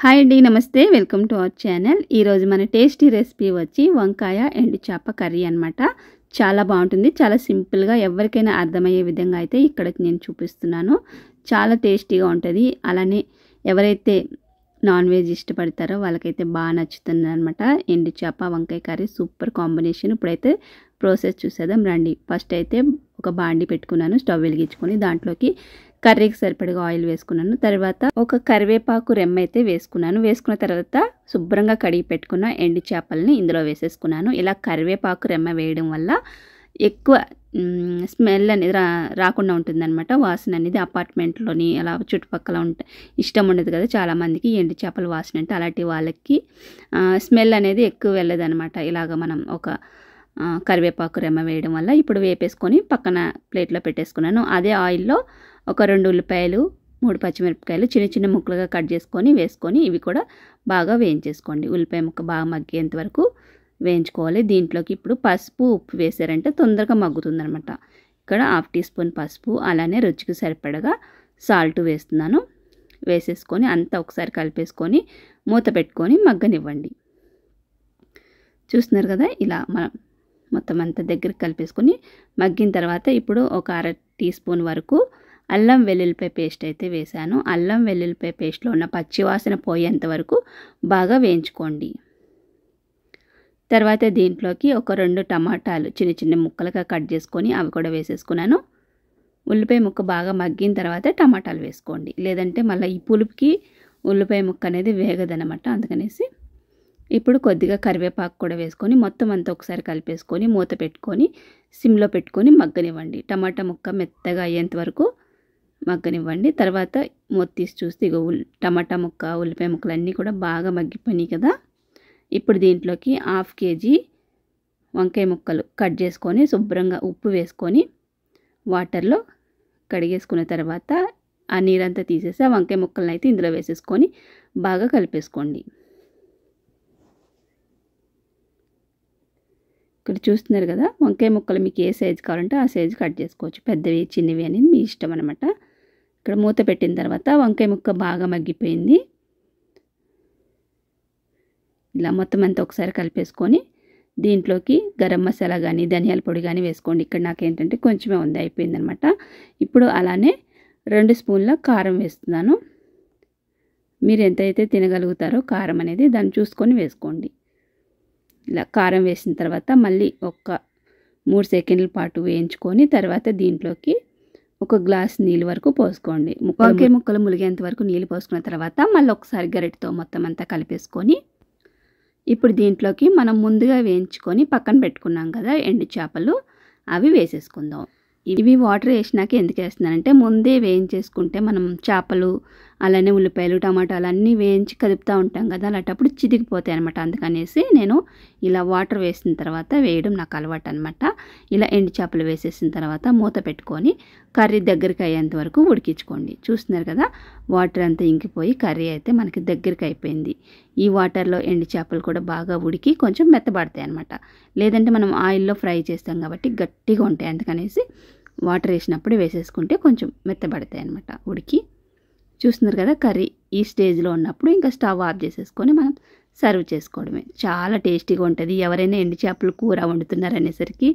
hi అండి నమస్తే welcome to our channel ఈరోజు మన టేస్టీ రెసిపీ వచ్చి వంకాయ అండ్ చేప కర్రీ అనమాట చాలా బాగుంటుంది చాలా సింపుల్గా ఎవరికైనా అర్థమయ్యే విధంగా అయితే ఇక్కడ నేను చూపిస్తున్నాను చాలా టేస్టీగా ఉంటుంది అలానే ఎవరైతే నాన్ వెజ్ ఇష్టపడతారో వాళ్ళకైతే బాగా నచ్చుతుంది అనమాట ఎండు చేప వంకాయ కర్రీ సూపర్ కాంబినేషన్ ఇప్పుడైతే ప్రాసెస్ చూసేద్దాం రండి ఫస్ట్ అయితే ఒక బాండి పెట్టుకున్నాను స్టవ్ వెలిగించుకొని దాంట్లోకి కర్రీకి సరిపడగా ఆయిల్ వేసుకున్నాను తర్వాత ఒక కరివేపాకు రెమ్మ అయితే వేసుకున్నాను వేసుకున్న తర్వాత శుభ్రంగా కడిగి పెట్టుకున్న ఎండు చేపల్ని ఇందులో వేసేసుకున్నాను ఇలా కరివేపాకు రెమ్మ వేయడం వల్ల ఎక్కువ స్మెల్ అనేది రా రాకుండా ఉంటుందన్నమాట వాసన అనేది అపార్ట్మెంట్లోని అలా చుట్టుపక్కల ఉంట ఇష్టం ఉండదు కదా చాలామందికి ఎండు చేపల వాసన అంటే అలాంటి వాళ్ళకి స్మెల్ అనేది ఎక్కువ వెళ్ళదనమాట ఇలాగ మనం ఒక కరివేపాకు రెమ్మ వేయడం వల్ల ఇప్పుడు వేపేసుకొని పక్కన ప్లేట్లో పెట్టేసుకున్నాను అదే ఆయిల్లో ఒక రెండు ఉల్లిపాయలు మూడు పచ్చిమిరపకాయలు చిన్న చిన్న ముక్కలుగా కట్ చేసుకొని వేసుకొని ఇవి కూడా బాగా వేయించేసుకోండి ఉల్లిపాయ ముక్క బాగా మగ్గేంత వరకు వేయించుకోవాలి దీంట్లోకి ఇప్పుడు పసుపు ఉప్పు వేసారంటే తొందరగా మగ్గుతుందనమాట ఇక్కడ హాఫ్ టీ స్పూన్ పసుపు అలానే రుచికి సరిపడగా సాల్ట్ వేస్తున్నాను వేసేసుకొని అంతా ఒకసారి కలిపేసుకొని మూత పెట్టుకొని మగ్గనివ్వండి చూస్తున్నారు కదా ఇలా మనం మొత్తం అంతా దగ్గరికి కలిపేసుకొని మగ్గిన తర్వాత ఇప్పుడు ఒక అర టీ స్పూన్ వరకు అల్లం వెల్లుల్లిపాయ పేస్ట్ అయితే వేశాను అల్లం వెల్లుల్లిపాయ పేస్ట్లో ఉన్న పచ్చివాసన పోయేంత వరకు బాగా వేయించుకోండి తర్వాత దీంట్లోకి ఒక రెండు టమాటాలు చిన్న చిన్న ముక్కలుగా కట్ చేసుకొని అవి కూడా వేసేసుకున్నాను ఉల్లిపాయ ముక్క బాగా మగ్గిన తర్వాత టమాటాలు వేసుకోండి లేదంటే మళ్ళీ ఈ పులుపుకి ఉల్లిపాయ ముక్క అనేది వేగదనమాట అందుకనేసి ఇప్పుడు కొద్దిగా కరివేపాకు కూడా వేసుకొని మొత్తం అంతా ఒకసారి కలిపేసుకొని మూత పెట్టుకొని సిమ్లో పెట్టుకొని మగ్గనివ్వండి టమాటా ముక్క మెత్తగా అయ్యేంత వరకు మగ్గనివ్వండి తర్వాత మూత తీసి చూస్తే ఇక ఉల్ టమాటా ముక్క ఉల్లిపాయ ముక్కలు అన్నీ కూడా బాగా మగ్గిపోయినాయి కదా ఇప్పుడు దీంట్లోకి హాఫ్ కేజీ వంకాయ ముక్కలు కట్ చేసుకొని శుభ్రంగా ఉప్పు వేసుకొని వాటర్లో కడిగేసుకున్న తర్వాత ఆ నీరంతా తీసేసి ఆ వంకాయ ముక్కలను అయితే ఇందులో వేసేసుకొని బాగా కలిపేసుకోండి ఇక్కడ చూస్తున్నారు కదా వంకాయ ముక్కలు మీకు ఏ సైజు కావాలంటే ఆ సైజు కట్ చేసుకోవచ్చు పెద్దవి చిన్నవి అనేది మీ ఇష్టం అనమాట ఇక్కడ మూత పెట్టిన తర్వాత వంకాయ ముక్క బాగా మగ్గిపోయింది ఇలా మొత్తం అంతా ఒకసారి కలిపేసుకొని దీంట్లోకి గరం మసాలా కానీ ధనియాల పొడి కానీ వేసుకోండి ఇక్కడ నాకు ఏంటంటే కొంచెమే ఉంది అయిపోయింది అనమాట ఇప్పుడు అలానే రెండు స్పూన్ల కారం వేస్తున్నాను మీరు ఎంతైతే తినగలుగుతారో కారం అనేది దాన్ని చూసుకొని వేసుకోండి ఇలా కారం వేసిన తర్వాత మళ్ళీ ఒక మూడు సెకండ్ల పాటు వేయించుకొని తర్వాత దీంట్లోకి ఒక గ్లాస్ నీళ్ళు వరకు పోసుకోండి ఒకే ముక్కలు ములిగేంత వరకు నీళ్ళు పోసుకున్న తర్వాత మళ్ళీ ఒకసారి గరిటతో మొత్తం అంతా కలిపేసుకొని ఇప్పుడు దీంట్లోకి మనం ముందుగా వేయించుకొని పక్కన పెట్టుకున్నాం కదా ఎండు చేపలు అవి వేసేసుకుందాం ఇవి వాటర్ వేసినాక ఎందుకు వేస్తున్నానంటే ముందే వేయించేసుకుంటే మనం చేపలు అలానే ఉల్లిపాయలు టమాటాలు అన్నీ వేయించి కదుపుతూ ఉంటాం కదా అలాంటప్పుడు చితికిపోతాయి అనమాట అందుకనేసి నేను ఇలా వాటర్ వేసిన తర్వాత వేయడం నాకు అలవాటు అనమాట ఇలా ఎండు చేపలు వేసేసిన తర్వాత మూత పెట్టుకొని కర్రీ దగ్గరికి అయ్యేంత వరకు ఉడికించుకోండి చూస్తున్నారు కదా వాటర్ అంతా ఇంకిపోయి కర్రీ అయితే మనకి దగ్గరికి అయిపోయింది ఈ వాటర్లో ఎండు చేపలు కూడా బాగా ఉడికి కొంచెం మెత్తబడతాయి అనమాట లేదంటే మనం ఆయిల్లో ఫ్రై చేస్తాం కాబట్టి గట్టిగా ఉంటాయి అందుకనేసి వాటర్ వేసినప్పుడు వేసేసుకుంటే కొంచెం మెత్తబడతాయి అనమాట ఉడికి చూస్తున్నారు కదా కర్రీ ఈ స్టేజ్లో ఉన్నప్పుడు ఇంకా స్టవ్ ఆఫ్ చేసేసుకొని మనం సర్వ్ చేసుకోవడమే చాలా టేస్టీగా ఉంటుంది ఎవరైనా ఎండి చేపలు కూర వండుతున్నారనేసరికి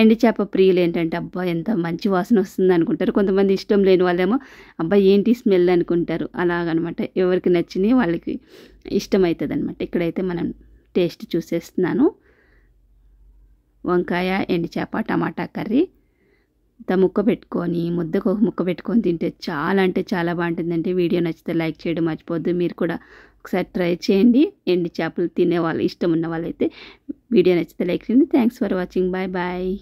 ఎండి చేప ప్రియులు ఏంటంటే అబ్బా ఎంత మంచి వాసన వస్తుంది అనుకుంటారు కొంతమంది ఇష్టం లేని వాళ్ళేమో అబ్బా ఏంటి స్మెల్ అనుకుంటారు అలాగనమాట ఎవరికి నచ్చినవి వాళ్ళకి ఇష్టమవుతుంది అనమాట ఇక్కడైతే మనం టేస్ట్ చూసేస్తున్నాను వంకాయ ఎండి చేప టమాటా కర్రీ ఇంత ముక్క పెట్టుకొని ముద్దకు ఒక ముక్క పెట్టుకొని తింటే చాలా అంటే చాలా బాగుంటుందండి వీడియో నచ్చితే లైక్ చేయడం మర్చిపోద్దు మీరు కూడా ఒకసారి ట్రై చేయండి ఎండి చేపలు తినే వాళ్ళు ఇష్టం ఉన్న వాళ్ళైతే వీడియో నచ్చితే లైక్ చేయండి thanks for watching bye bye